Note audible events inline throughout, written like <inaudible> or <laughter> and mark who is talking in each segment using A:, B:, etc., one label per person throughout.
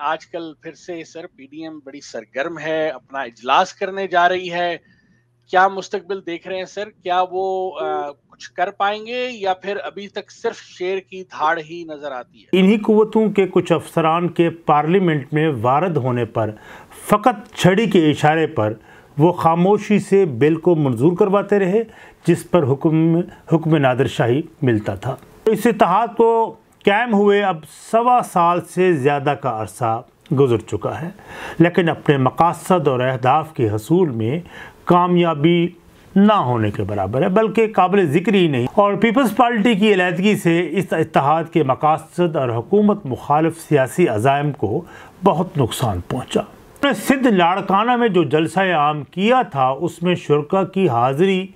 A: आजकल फिर से सर पीडीएम बड़ी सरगर्म है अपना इजलास करने जा रही है क्या मुस्तकबिल देख रहे हैं सर क्या वो आ, कुछ कर पाएंगे या फिर अभी तक सिर्फ शेर की धाड़ ही नजर आती
B: है इन्हीं कुतों के कुछ अफसरान के पार्लियामेंट में वारद होने पर फकत छड़ी के इशारे पर वो खामोशी से बिल को मंजूर करवाते रहे जिस पर हुक्म हुक्म नादरशाही मिलता था इस इतिहाद को कैम हुए अब सवा साल से ज़्यादा का अरसा गुजर चुका है लेकिन अपने मकासद और अहदाफ के हसूल में कामयाबी ना होने के बराबर है बल्कि काबिल ज़िक्र ही नहीं और पीपल्स पार्टी की अलीहदगी से इस इतिहाद के मकासद और हुकूमत मुखालफ सियासी अजायम को बहुत नुकसान पहुँचा सिद्ध लाड़काना में जो जलसा आम किया था उसमें शुरा की हाजिरी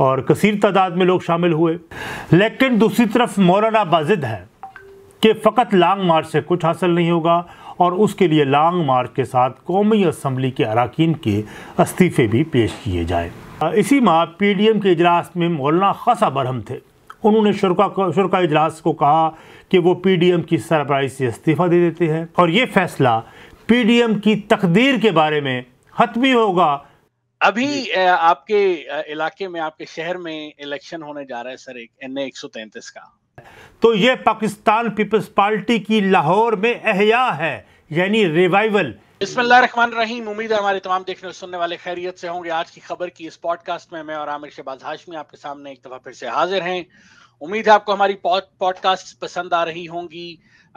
B: और कसर तादाद में लोग शामिल हुए लेकिन दूसरी तरफ मौलाना बाजिद हैं कि फ़कत लॉन्ग मार्च से कुछ हासिल नहीं होगा और उसके लिए लॉन्ग मार्च के साथ कौमी असम्बली के अरकान के इस्तीफ़े भी पेश किए जाए इसी माह पी डी एम के अजलास में मौलाना खासा बरहम थे उन्होंने शुरा शुरा अजलास को कहा कि वो पी डी एम की सरप्राइज से इस्तीफ़ा दे देते हैं और ये फैसला पी डी एम की तकदीर के बारे में हतमी होगा अभी
A: आपके इलाके में आपके शहर में इलेक्शन होने जा रहा है सर एक एन ए एक सौ तैंतीस
B: का तो ये पाकिस्तान पीपल्स पार्टी की लाहौर में अहया है यानी रिवाइवल
A: रहीम उम्मीद है हमारे तमाम देखने और सुनने वाले खैरियत से होंगे आज की खबर की इस पॉडकास्ट में मैं और आमिर शहबाज हाशमी आपके सामने एक दफा फिर से हाजिर हैं उम्मीद है आपको हमारी पॉडकास्ट पसंद आ रही होंगी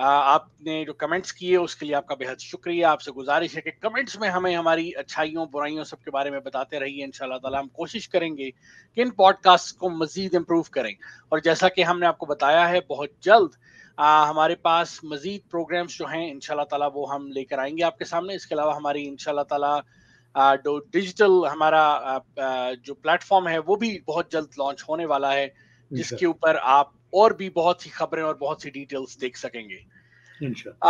A: आपने जो कमेंट्स किए उसके लिए आपका बेहद शुक्रिया आपसे गुजारिश है कि कमेंट्स में हमें हमारी अच्छाइयों बुराइयों सबके बारे में बताते रहिए इन ताला हम कोशिश करेंगे कि इन पॉडकास्ट को मज़ीद इम्प्रूव करें और जैसा कि हमने आपको बताया है बहुत जल्द आ, हमारे पास मज़ीद प्रोग्राम्स जो हैं इन ताला वो हम लेकर आएंगे आपके सामने इसके अलावा हमारी इन ताला जो डिजिटल हमारा जो प्लेटफॉर्म है वो भी बहुत जल्द लॉन्च होने वाला है जिसके ऊपर आप और भी बहुत सी खबरें और बहुत सी डिटेल्स देख सकेंगे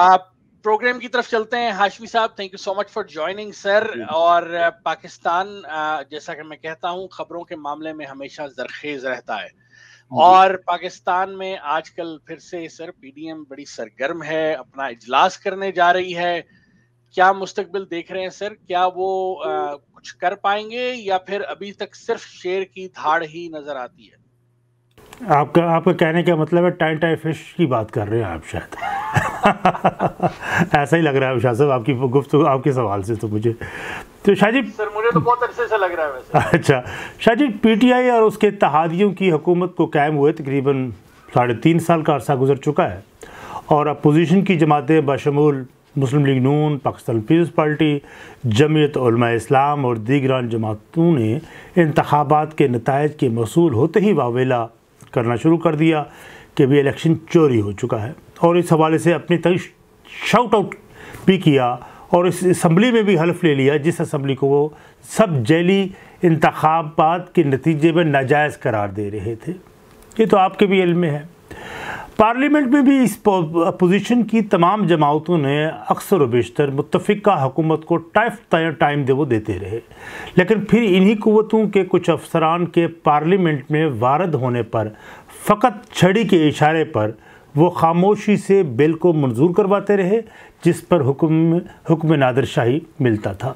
A: आप प्रोग्राम की तरफ चलते हैं हाशमी साहब thank you so much for joining sir और uh, पाकिस्तान uh, जैसा कि मैं कहता हूं खबरों के मामले में हमेशा जरखेज रहता है और पाकिस्तान में आजकल फिर से सर पीडीएम बड़ी सरगर्म है अपना इजलास करने जा रही है क्या मुस्तकबिल देख रहे हैं सर क्या वो आ, uh, कुछ कर पाएंगे या फिर अभी तक सिर्फ शेर की धाड़ ही नजर आती है
B: आपका आपका कहने का मतलब है टाइम टाइम फिश की बात कर रहे हैं आप शायद <laughs> ऐसा ही लग रहा है शाह साहब आपकी गुफ्त आपके सवाल से तो मुझे तो शाह जी सर मुझे तो बहुत अच्छे से लग रहा है वैसे <laughs> अच्छा शाह जी पीटीआई और उसके तहादियों की हुकूमत को कायम हुए तकरीबन साढ़े तीन साल का अरसा गुजर चुका है और अपोजिशन की जमातें बशमूल मुस्लिम लीग नून पाकिस्तान पीपल्स पार्टी जमीयत इस्लाम और दीगरान जमातों ने इंतबात के नतज के मसूल होते ही वावेला करना शुरू कर दिया कि भी इलेक्शन चोरी हो चुका है और इस हवाले से अपने तक शाउट आउट भी किया और इस असम्बली में भी हल्फ ले लिया जिस असम्बली को वो सब जैली इंतबात के नतीजे में नाजायज़ करार दे रहे थे ये तो आपके भी इल्म में है पार्लियामेंट में भी इस अपोजिशन की तमाम जमातों ने अक्सर व बेशतर मुतफ़ा हुकूमत को टाइफ टाइम दे वो देते रहे लेकिन फिर इन्हीं क़वतों के कुछ अफसरान के पार्लियामेंट में वारद होने पर फ़कत छड़ी के इशारे पर वो खामोशी से बिल को मंजूर करवाते रहे जिस पर हुक्म हुक्म नादरशाही मिलता था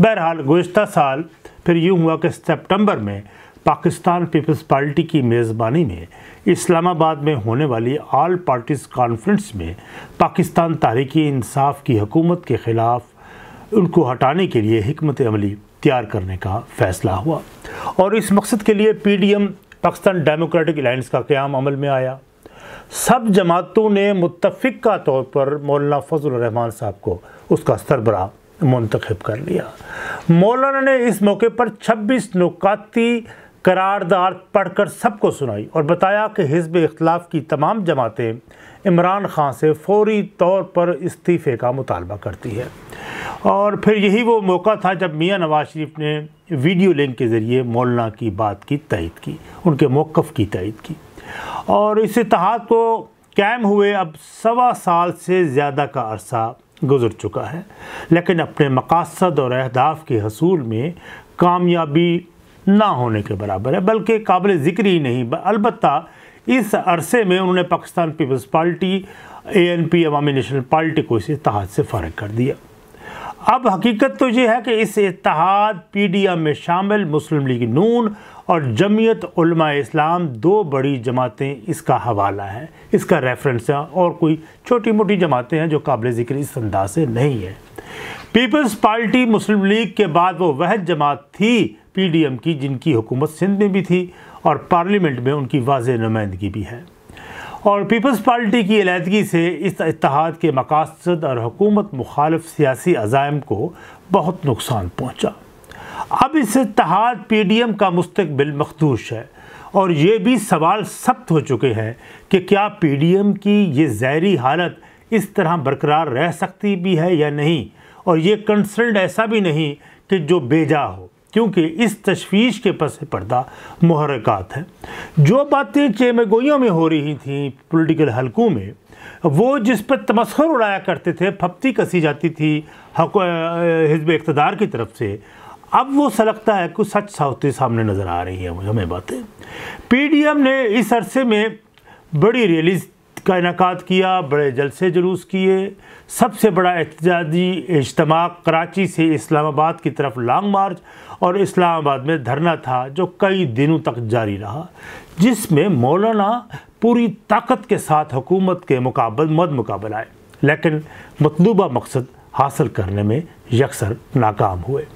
B: बहरहाल गुज्त साल फिर यूँ हुआ कि सितम्बर में पाकिस्तान पीपल्स पार्टी की मेज़बानी में इस्लामाबाद में होने वाली आल पार्टीज़ कॉन्फ्रेंस में पाकिस्तान तहरीक इंसाफ की हकूमत के ख़िलाफ़ उनको हटाने के लिए हमत अमली तैयार करने का फ़ैसला हुआ और इस मकसद के लिए P D M Pakistan Democratic Alliance का क्याम अमल में आया सब जमातों ने मुतफ़ का तौर पर मौलाना फजल रहमान साहब को उसका सरबरा मुंतखब कर लिया मौलाना ने इस मौके पर 26 नुकाती करारदार पढ़कर सबको सुनाई और बताया कि हिजब इख्तलाफ की तमाम जमातें इमरान खान से फौरी तौर पर इस्तीफ़े का मुतालबा करती है और फिर यही वो मौका था जब मियाँ नवाज शरीफ ने वीडियो लिंक के ज़रिए मौलाना की बात की तहद की उनके मौक़ की तहद की और इस इतिहाद को कैम हुए अब सवा साल से ज़्यादा का अरसा गुजर चुका है लेकिन अपने मकासद और अहदाफ के हसूल में कामयाबी ना होने के बराबर है बल्कि काबिल ज़िक्र ही नहीं अलबत् इस अरसे में उन्होंने Pakistan Peoples Party A N P Awami National Party को इस तहत से फ़र्क कर दिया अब हकीकत तो ये है कि इस इतिहाद पी डी एम में शामिल मुस्लिम लीग नून और जमीयत इस्लाम दो बड़ी जमातें इसका हवाला है इसका रेफरेंस है और कोई छोटी मोटी जमातें हैं जो काबिल ज़िक्र इस अंदाज से नहीं है पीपल्स पार्टी मुस्लिम लीग के बाद वो वह जमात थी पी डी एम की जिनकी हुकूमत सिंध में भी थी और पार्लियामेंट में उनकी वाज नुमाइंदगी भी है और पीपल्स पार्टी की अलीहदगी से इस इतिहाद के मकासद और हुकूमत मुखालफ सियासी अजायम को बहुत नुकसान पहुँचा अब इस इतिहाद पी डी एम का मुस्तबिल मखदूश है और ये भी सवाल सख्त हो चुके हैं कि क्या पी डी एम की ये जहरी हालत इस तरह बरकरार रह सकती भी है या नहीं और ये कंसर्न ऐसा भी नहीं कि जो बेजा हो क्योंकि इस तशवीश के पस पर्दा महरक़ात है जो बातें चेमेगोइयों में हो रही थी पोलिटिकल हलकों में वो जिस पर तमस्खर उड़ाया करते थे फप्ती कसी जाती थी हिजब इकतदार की तरफ से अब वो सलगता है कुछ सच साउते सामने नज़र आ रही है हमें बातें पी डी एम ने इस अरसे में बड़ी रियलिज का इनका किया बड़े जलसे जुलूस किए सबसे बड़ा एहतजाजी इज्तम कराची से इस्लामाबाद की तरफ लॉन्ग मार्च और इस्लामाबाद में धरना था जो कई दिनों तक जारी रहा जिसमें मौलाना पूरी ताकत के साथ हुकूमत के मुकाबल मद मुकाबल आए लेकिन मतलूबा मकसद हासिल करने में यकसर नाकाम हुए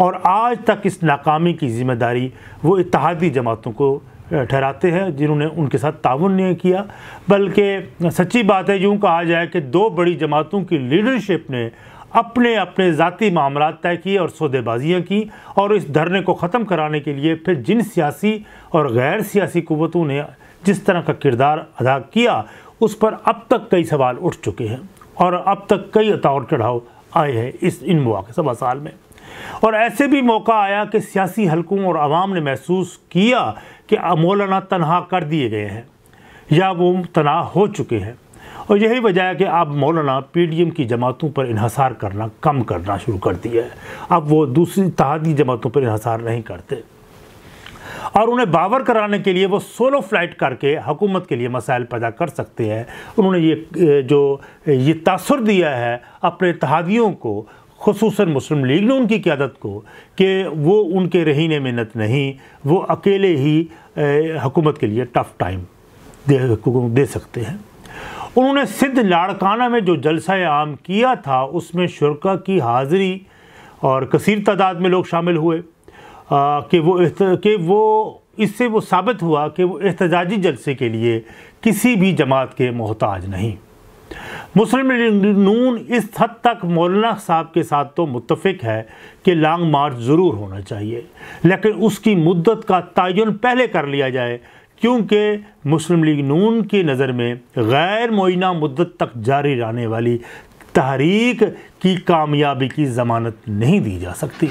B: और आज तक इस नाकामी की जिम्मेदारी वो इतिहादी जमातों को ठहराते हैं जिन्होंने उनके साथ ताउन नहीं किया बल्कि सच्ची बात है यूँ कहा जाए कि दो बड़ी जमातों की लीडरशिप ने अपने अपने ज़ाती मामला तय किए और सौदेबाजियाँ की और इस धरने को ख़त्म कराने के लिए फिर जिन सियासी और गैर सियासी कुतों ने जिस तरह का किरदार अदा किया उस पर अब तक कई सवाल उठ चुके हैं और अब तक कई उतार चढ़ाव आए हैं इस इन मौाक सवा साल में और ऐसे भी मौका आया कि सियासी हलकों और आवाम ने महसूस किया कि मौलाना तनहा कर दिए गए हैं या वो तनाह हो चुके हैं और यही वजह है कि अब मौलाना पीडीएम की जमातों पर इहसार करना कम करना शुरू कर दिया है अब वो दूसरी तहदी जमातों पर इहसार नहीं करते और उन्हें बावर कराने के लिए वो सोलो फ्लाइट करके हुकूमत के लिए मसाइल पैदा कर सकते हैं उन्होंने ये जो ये तासर दिया है अपने तहदियों को खसूस मुस्लिम लीग ने उनकी क्यादत को कि वो उनके रहने मिनत नहीं वो अकेले ही हुकूमत के लिए टफ़ टाइम दे, दे सकते हैं उन्होंने सिद्ध लाड़काना में जो जलसा आम किया था उसमें शुरा की हाज़िरी और कसर तादाद में लोग शामिल हुए कि वो कि वो इससे वो साबित हुआ कि वो एहतजाजी जलसे के लिए किसी भी जमात के मोहताज नहीं मुस्लिम नून इस हद तक मौलाना साहब के साथ तो मुतफिक है कि लॉन्ग मार्च ज़रूर होना चाहिए लेकिन उसकी मुद्दत का तयन पहले कर लिया जाए क्योंकि मुस्लिम लीग नून की नज़र में गैर मुइना मुद्दत तक जारी रहने वाली तहरीक की कामयाबी की ज़मानत नहीं दी जा सकती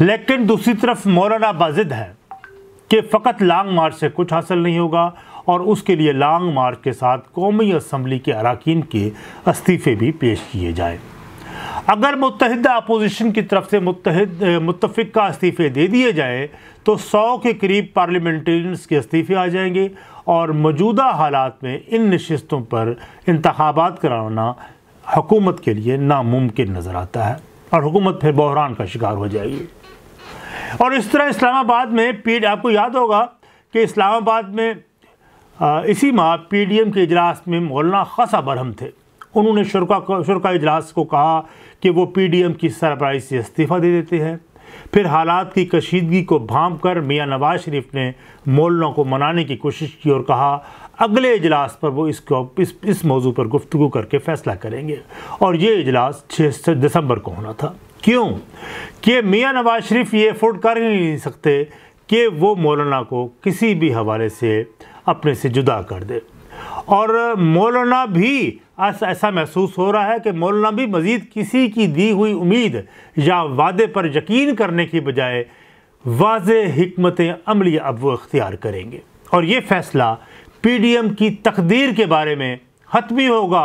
B: लेकिन दूसरी तरफ मौलाना बाजिद है कि फ़कत लॉन्ग मार्च से कुछ हासिल नहीं होगा और उसके लिए लॉन्ग मार्च के साथ कौमी असम्बली के अरकान के इस्तीफ़े भी पेश किए जाए अगर मुतहद अपोजिशन की तरफ से मुतहद मुतफिक का इस्तीफ़े दे दिए जाए तो सौ के करीब पार्लियामेंटेरियंस के इस्तीफ़े आ जाएंगे और मौजूदा हालात में इन नशस्तों पर इंतबात कराना हुकूमत के लिए नामुमकिन नज़र आता है और हुकूमत फिर बहरान का शिकार हो जाएगी और इस तरह इस्लामाबाद में पी आपको याद होगा कि इस्लामाबाद में आ, इसी माह पी डी एम के इजलास में मौलाना खासा बरहम थे उन्होंने शुरा शुरा इजलास को कहा कि वो पी डी एम की सरप्राइज से इस्तीफ़ा दे देते हैं फिर हालात की कशीदगी को भाम कर मियाँ नवाज शरीफ ने मौलनों को मनाने की कोशिश की और कहा अगले इजलास पर वो इसको इस इस मौजू पर गुफ्तु करके फ़ैसला करेंगे और ये इजलास छः दिसंबर को होना था क्यों कि मियाँ नवाज शरीफ ये अफोर्ड कर ही नहीं सकते कि वो मौलाना को किसी भी हवाले से अपने से जुदा कर दे और मौलाना भी ऐसा महसूस हो रहा है कि मौलाना भी मज़ीद किसी की दी हुई उम्मीद या वादे पर यकीन करने की बजाय वाज हमत अमली अब वो अख्तियार करेंगे और ये फ़ैसला पी डी एम की तकदीर के बारे में हतमी होगा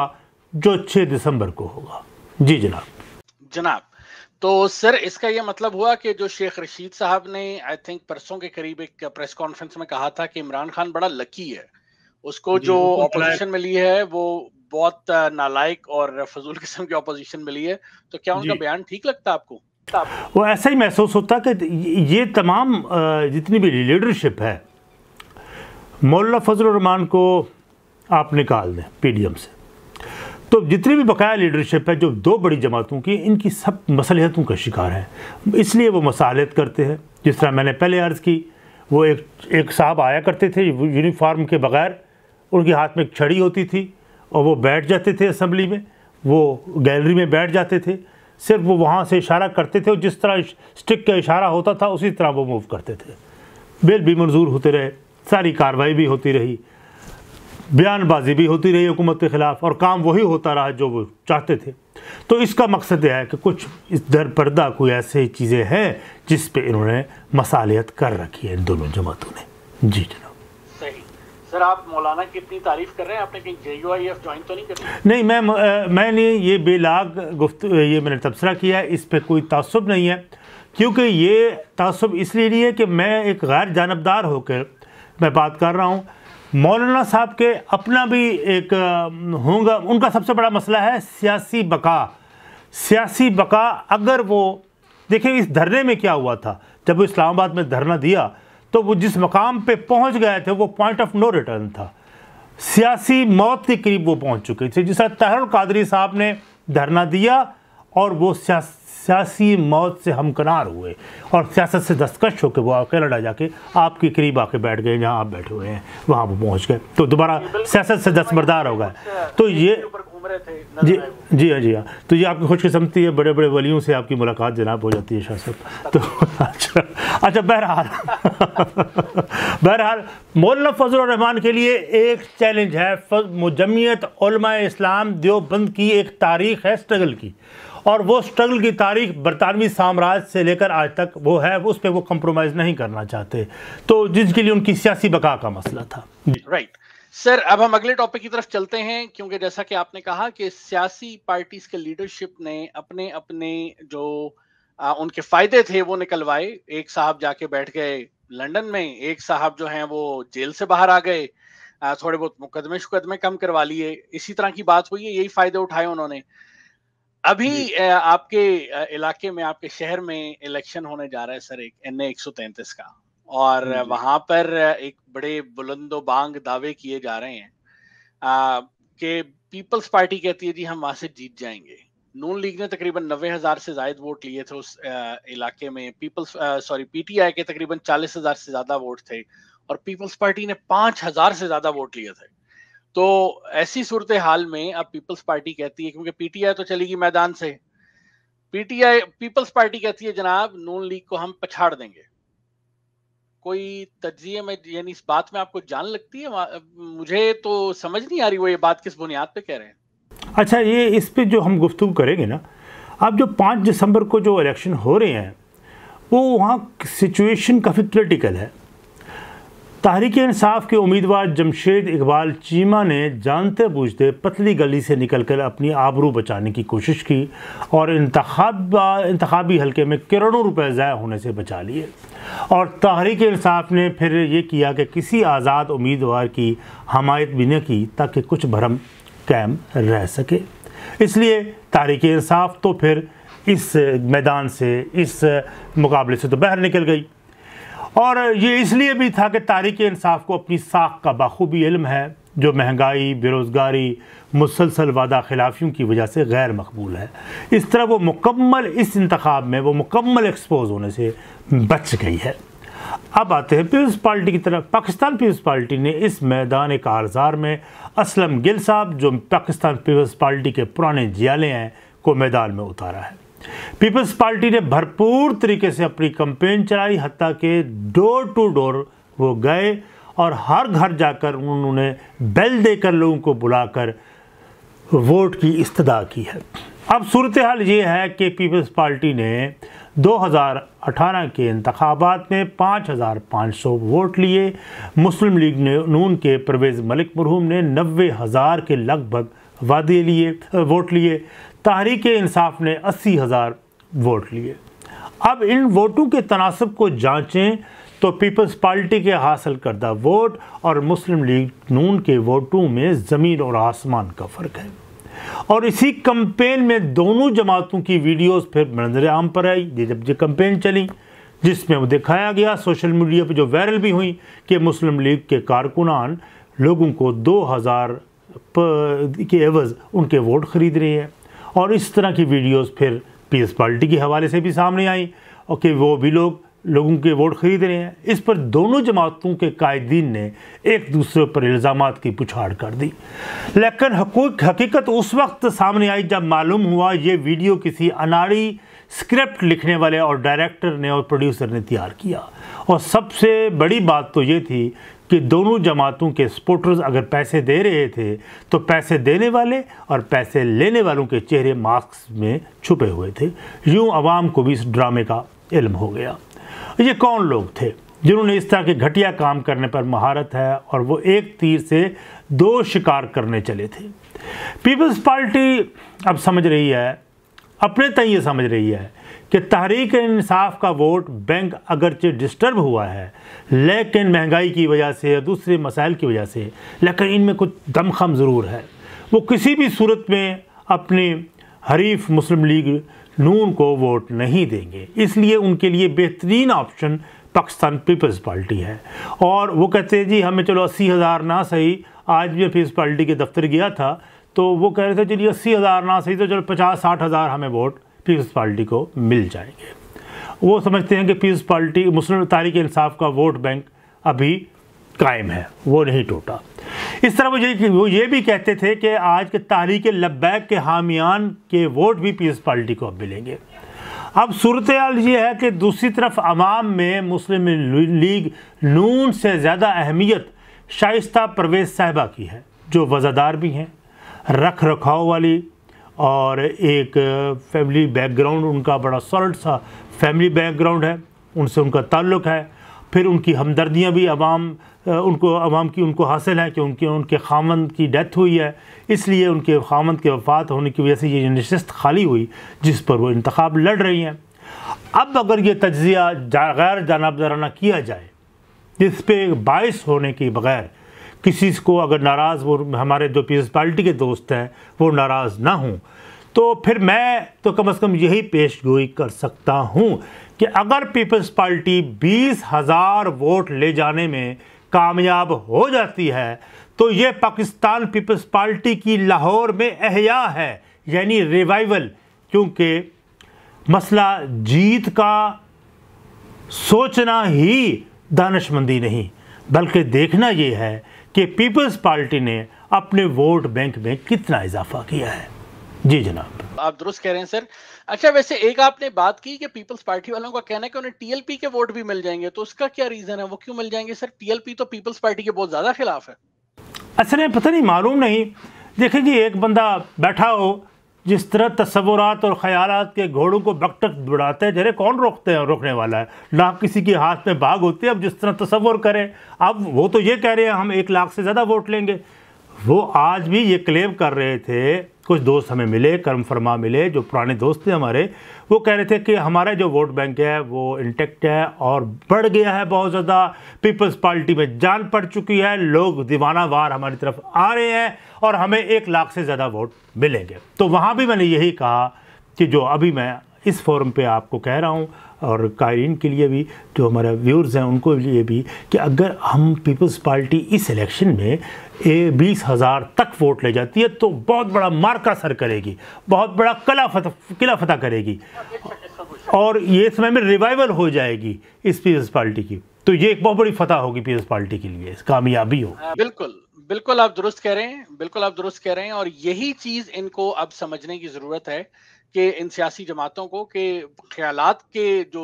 B: जो छः दिसंबर को होगा जी जनाब
A: जनाब तो सर इसका यह मतलब हुआ कि जो शेख रशीद साहब ने आई थिंक परसों के करीब एक प्रेस कॉन्फ्रेंस में कहा था कि इमरान खान बड़ा लकी है उसको जो ऑपोजिशन मिली है वो बहुत नालायक और फजूल किस्म की ऑपोजिशन मिली है तो क्या उनका बयान ठीक लगता है आपको
B: वो ऐसा ही महसूस होता कि ये तमाम जितनी भी लीडरशिप है मौला फजल रहमान को आप निकाल दें पीडीएम से तो जितनी भी बकाया लीडरशिप है जो दो बड़ी जमातों की इनकी सब मसलियतों का शिकार है इसलिए वो मसालत करते हैं जिस तरह मैंने पहले अर्ज़ की वो एक एक साहब आया करते थे यूनिफार्म के बगैर उनके हाथ में एक छड़ी होती थी और वो बैठ जाते थे असम्बली में वो गैलरी में बैठ जाते थे सिर्फ वो वहाँ से इशारा करते थे और जिस तरह स्टिक का इशारा होता था उसी तरह वो मूव करते थे बिल भी मंजूर होते रहे सारी कार्रवाई भी होती रही बयानबाजी भी होती रही हुकूमत के ख़िलाफ़ और काम वही होता रहा जो वो चाहते थे तो इसका मकसद यह है कि कुछ इस दर पर्दा कोई ऐसी चीज़ें हैं जिस पे इन्होंने मसालियत कर रखी है इन दोनों जमातों ने जी
A: जनाब सही सर आप मौलाना की तारीफ कर रहे हैं आपने कहीं J U I F join तो नहीं
B: नहीं मैं मैंने ये बेलाग गुफ्त ये मैंने तबसरा किया है इस पर कोई तसब नहीं है क्योंकि ये तसब इसलिए नहीं है कि मैं एक गैर जानबदार होकर मैं बात कर रहा हूँ मौलाना साहब के अपना भी एक होगा उनका सबसे बड़ा मसला है सियासी बका सियासी बका अगर वो देखिए इस धरने में क्या हुआ था जब इस्लामाबाद में धरना दिया तो वो जिस मकाम पे पहुंच गए थे वो पॉइंट ऑफ नो रिटर्न था सियासी मौत के करीब वो पहुंच चुके थे जिस तरह तहरुल कादरी साहब ने धरना दिया और वो सियासी मौत से हमकनार हुए और सियासत से दस्तकश होकर वो कैनेडा जाके आपके करीब आके बैठ गए जहाँ आप बैठे हुए हैं वहाँ पर पहुँच गए तो दोबारा सियासत से दस्तबरदार हो गए अच्छा, तो, तो ये जी जी हाँ जी हाँ तो ये आपकी खुशकस्मती है बड़े बड़े वलियों से आपकी मुलाकात जनाब हो जाती है शाह साहब तो अच्छा अच्छा बहरहाल <laughs> बहरहाल मौलाना फजल रहमान के लिए एक चैलेंज है मुजमियत इस्लाम देवबंद की एक तारीख है स्ट्रगल की और वो स्ट्रगल की तारीख बरतानवी साम्राज्य से लेकर आज तक वो है उस पर वो कंप्रोमाइज़ नहीं करना चाहते तो जिसके लिए उनकी सियासी बका का मसला था राइट right. सर अब हम
A: अगले टॉपिक की तरफ चलते हैं क्योंकि जैसा कि आपने कहा कि सियासी पार्टीज के लीडरशिप ने अपने अपने जो आ, उनके फायदे थे वो निकलवाए एक साहब जाके बैठ गए लंदन में एक साहब जो हैं वो जेल से बाहर आ गए आ, थोड़े बहुत मुकदमे शुकदमे कम करवा लिए इसी तरह की बात हुई है यही फायदे उठाए उन्होंने अभी आपके इलाके में आपके शहर में इलेक्शन होने जा रहा है सर एक एन ए का और वहां पर एक बड़े बुलंदोबांग दावे किए जा रहे हैं कि पीपल्स पार्टी कहती है जी हम वहां से जीत जाएंगे नून लीग ने तकरीबन नब्बे हजार से ज्यादा वोट लिए थे उस इलाके में पीपल्स सॉरी पीटीआई के तकरीबन चालीस हजार से ज्यादा वोट थे और पीपल्स पार्टी ने पांच हजार से ज्यादा वोट लिए थे तो ऐसी सूरत हाल में अब पीपल्स पार्टी कहती है क्योंकि पीटीआई तो चलेगी मैदान से पीटीआई पीपल्स पार्टी कहती है जनाब नून लीग को हम पछाड़ देंगे कोई तजिए में यानी इस बात में आपको जान लगती है मुझे तो समझ नहीं आ रही वो ये बात किस बुनियाद पे कह रहे हैं
B: अच्छा ये इस पर जो हम गुफ्तु करेंगे ना अब जो पाँच दिसंबर को जो इलेक्शन हो रहे हैं वो वहाँ सिचुएशन काफ़ी क्रिटिकल है तहरीक इंसाफ के उम्मीदवार जमशेद इकबाल चीमा ने जानते बूझते पतली गली से निकल कर अपनी आबरू बचाने की कोशिश की और इंतबी हलके में करोड़ों रुपए ज़ाया होने से बचा लिए और तहरीक इंसाफ ने फिर ये किया कि किसी आज़ाद उम्मीदवार की हमायत भी न की ताकि कुछ भरम कैम रह सके इसलिए तहरीक इंसाफ तो फिर इस मैदान से इस मुकाबले से तो बाहर निकल गई और ये इसलिए भी था कि तारीख इंसाफ को अपनी साख का बखूबी इल्म है जो महंगाई बेरोज़गारी मुसलसल वादा खिलाफियों की वजह से गैर मकबूल है इस तरह वो मुकम्मल इस इंतखब में वो मुकम्मल एक्सपोज होने से बच गई है अब आते हैं पीपल्स पार्टी की तरफ पाकिस्तान पीपल्स पार्टी ने इस मैदान कारजार में असलम गिल साहब जो पाकिस्तान पीपल्स पार्टी के पुराने जियाले हैं को मैदान में उतारा है पीपल्स पार्टी ने भरपूर तरीके से अपनी कंपेन चलाई हती के डोर टू डोर वो गए और हर घर जाकर उन्होंने बेल देकर लोगों को बुलाकर वोट की इस्तदा की है अब सूरत हाल ये है कि पीपल्स पार्टी ने 2018 के इंतबात में 5,500 वोट लिए मुस्लिम लीग ने नून के परवेज़ मलिक मरहूम ने नबे हज़ार के लगभग वादे लिए वोट लिए तहरीक इंसाफ ने अस्सी हज़ार वोट लिए अब इन वोटों के तनासब को जांचें तो पीपल्स पार्टी के हासिल करदा वोट और मुस्लिम लीग नून के वोटों में ज़मीन और आसमान का फ़र्क है और इसी कंपेन में दोनों जमातों की वीडियोस फिर मंजर आम पर आई ये जब ये कंपेन चली जिसमें वो दिखाया गया सोशल मीडिया पर जो वायरल भी हुई कि मुस्लिम लीग के कारकुनान लोगों को 2000 के एवज़ उनके वोट ख़रीद रहे हैं और इस तरह की वीडियोस फिर पीस पार्टी के हवाले से भी सामने आई और कि वो भी लोग लोगों के वोट खरीद रहे हैं इस पर दोनों जमातों के कायदीन ने एक दूसरे पर इल्ज़ाम की पुछाड़ कर दी लेकिन हकीकत उस वक्त सामने आई जब मालूम हुआ ये वीडियो किसी अनाड़ी स्क्रिप्ट लिखने वाले और डायरेक्टर ने और प्रोड्यूसर ने तैयार किया और सबसे बड़ी बात तो ये थी कि दोनों जमातों के सपोर्टर्स अगर पैसे दे रहे थे तो पैसे देने वाले और पैसे लेने वालों के चेहरे मास्क में छुपे हुए थे यूँ आवाम को भी इस ड्रामे का इल्म हो गया ये कौन लोग थे जिन्होंने इस तरह के घटिया काम करने पर महारत है और वो एक तीर से दो शिकार करने चले थे पीपल्स पार्टी अब समझ रही है अपने तय ये समझ रही है कि तहरीक इंसाफ का वोट बैंक अगरचे डिस्टर्ब हुआ है लेकिन महंगाई की वजह से या दूसरे मसाइल की वजह से लेकिन इनमें कुछ दमखम ज़रूर है वो किसी भी सूरत में अपने हरीफ मुस्लिम लीग नून को वोट नहीं देंगे इसलिए उनके लिए बेहतरीन ऑप्शन पाकिस्तान पीपल्स पार्टी है और वो कहते हैं जी हमें चलो अस्सी हज़ार ना सही आज भी पीपल्स पार्टी के दफ्तर गया था तो वो कह रहे थे चलिए अस्सी हज़ार ना सही तो चलो पचास साठ हज़ार हमें वोट पीपल्स पार्टी को मिल जाएंगे वो समझते हैं कि पीस पार्टी मुस्लिम तारीख इंसाफ का वोट बैंक अभी कायम है वो नहीं टूटा इस तरह वो ये वो ये भी कहते थे कि आज के तारीख लब्बैक के हामियान के वोट भी पीस पार्टी को अब मिलेंगे अब सूरत ये है कि दूसरी तरफ आवाम में मुस्लिम लीग नून से ज़्यादा अहमियत शाइस्ता परवेज़ साहिबा की है जो वज़ादार भी हैं रख रखाव वाली और एक फैमिली बैकग्राउंड उनका बड़ा सॉलिड सा फैमिली बैकग्राउंड है उनसे उनका ताल्लुक़ है फिर उनकी हमदर्दियाँ भी आवाम उनको अवाम की उनको हासिल है कि उनके उनके खामंद की डेथ हुई है इसलिए उनके खामंद के वफात होने की वजह से ये नशस्त खाली हुई जिस पर वो इंतखब लड़ रही हैं अब अगर ये तजिया जा, गैर जानबदाराना किया जाए जिस पर बायस होने के बगैर किसी को अगर नाराज़ वो हमारे जो पीपल्स पार्टी के दोस्त हैं वो नाराज़ ना हों तो फिर मैं तो कम से कम यही पेश गोई कर सकता हूँ कि अगर पीपल्स पार्टी बीस हज़ार वोट ले जाने में कामयाब हो जाती है तो ये पाकिस्तान पीपल्स पार्टी की लाहौर में अहया है यानी रिवाइवल क्योंकि मसला जीत का सोचना ही दानशमंदी नहीं बल्कि देखना ये है कि पीपल्स पार्टी ने अपने वोट बैंक में कितना इजाफा किया है जी जनाब
A: आप दुरुस्त कह रहे हैं सर अच्छा वैसे एक आपने बात की कि पीपल्स पार्टी वालों का कहना है कि उन्हें टीएलपी के वोट भी मिल जाएंगे तो उसका क्या रीजन है वो क्यों मिल जाएंगे सर टीएलपी तो पीपल्स पार्टी के बहुत ज्यादा खिलाफ है
B: असल में पता नहीं मालूम नहीं देखें जी एक बंदा बैठा हो जिस तरह तस्वुरात और ख्याल के घोड़ों को बकटक बढ़ाते हैं जरे कौन रोकते हैं रोकने वाला है ना किसी के हाथ में भाग होती है अब जिस तरह तस्वुर करें अब वो तो ये कह रहे हैं हम एक लाख से ज़्यादा वोट लेंगे वो आज भी ये क्लेम कर रहे थे कुछ दोस्त हमें मिले कर्म फरमा मिले जो पुराने दोस्त थे हमारे वो कह रहे थे कि हमारा जो वोट बैंक है वो इंटेक्ट है और बढ़ गया है बहुत ज़्यादा पीपल्स पार्टी में जान पड़ चुकी है लोग दीवानावार हमारी तरफ आ रहे हैं और हमें एक लाख से ज़्यादा वोट मिलेंगे तो वहाँ भी मैंने यही कहा कि जो अभी मैं इस फोरम पे आपको कह रहा हूँ और कायरीन के लिए भी जो हमारे व्यूर्स हैं उनको लिए भी कि अगर हम पीपल्स पार्टी इस इलेक्शन में ए बीस हज़ार तक वोट ले जाती है तो बहुत बड़ा मार्का सर करेगी बहुत बड़ा कला फत किला फतह करेगी और ये समय में रिवाइवल हो जाएगी इस पीपल्स पार्टी की तो ये एक बहुत बड़ी फतह होगी पीपल्स पार्टी के लिए कामयाबी हो
A: बिल्कुल बिल्कुल आप दुरुस्त कह रहे हैं बिल्कुल आप दुरुस्त कह रहे हैं और यही चीज़ इनको अब समझने की ज़रूरत है कि इन सियासी जमातों को कि ख्यालात के जो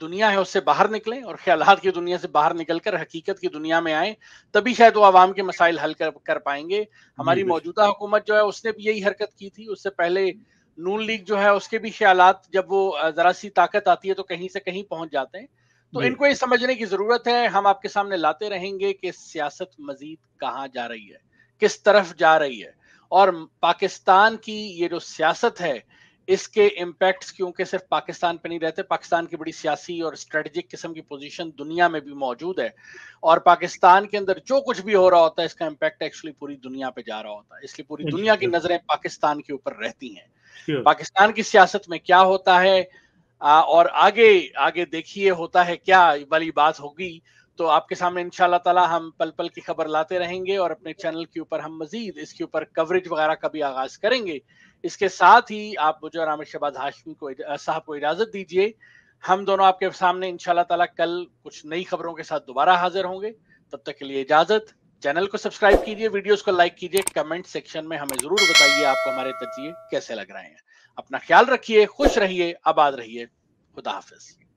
A: दुनिया है उससे बाहर निकलें और ख्यालात की दुनिया से बाहर निकलकर हकीकत की दुनिया में आए तभी शायद वो आवाम के मसाइल हल कर कर पाएंगे हमारी मौजूदा हुकूमत जो है उसने भी यही हरकत की थी उससे पहले नून लीग जो है उसके भी ख्याल जब वो ज़रा सी ताकत आती है तो कहीं से कहीं पहुंच जाते हैं तो इनको ये समझने की ज़रूरत है हम आपके सामने लाते रहेंगे कि सियासत मजीद कहाँ जा रही है किस तरफ जा रही है और पाकिस्तान की ये जो सियासत है इसके इम्पैक्ट्स क्योंकि सिर्फ पाकिस्तान पे नहीं रहते पाकिस्तान की बड़ी सियासी और स्ट्रेटजिक किस्म की पोजीशन दुनिया में भी मौजूद है और पाकिस्तान के अंदर जो कुछ भी हो रहा होता है इसका इम्पैक्ट एक्चुअली पूरी दुनिया पे जा रहा होता है इसलिए पूरी दुनिया की नजरें पाकिस्तान के ऊपर रहती हैं पाकिस्तान की सियासत में क्या होता है आ, और आगे आगे देखिए होता है क्या वाली बात होगी तो आपके सामने इनशाला ताला हम पल पल की खबर लाते रहेंगे और अपने चैनल के ऊपर हम मजीद इसके ऊपर कवरेज वगैरह का भी आगाज करेंगे इसके साथ ही आप मुझे और आमिर शबाज हाशमी को साहब को इजाजत दीजिए हम दोनों आपके सामने इन ताला कल कुछ नई खबरों के साथ दोबारा हाजिर होंगे तब तक के लिए इजाजत चैनल को सब्सक्राइब कीजिए वीडियोस को लाइक कीजिए कमेंट सेक्शन में हमें जरूर बताइए आपको हमारे तजिए कैसे लग रहे हैं अपना ख्याल रखिए खुश रहिए आबाद रहिए खुदा हाफिज़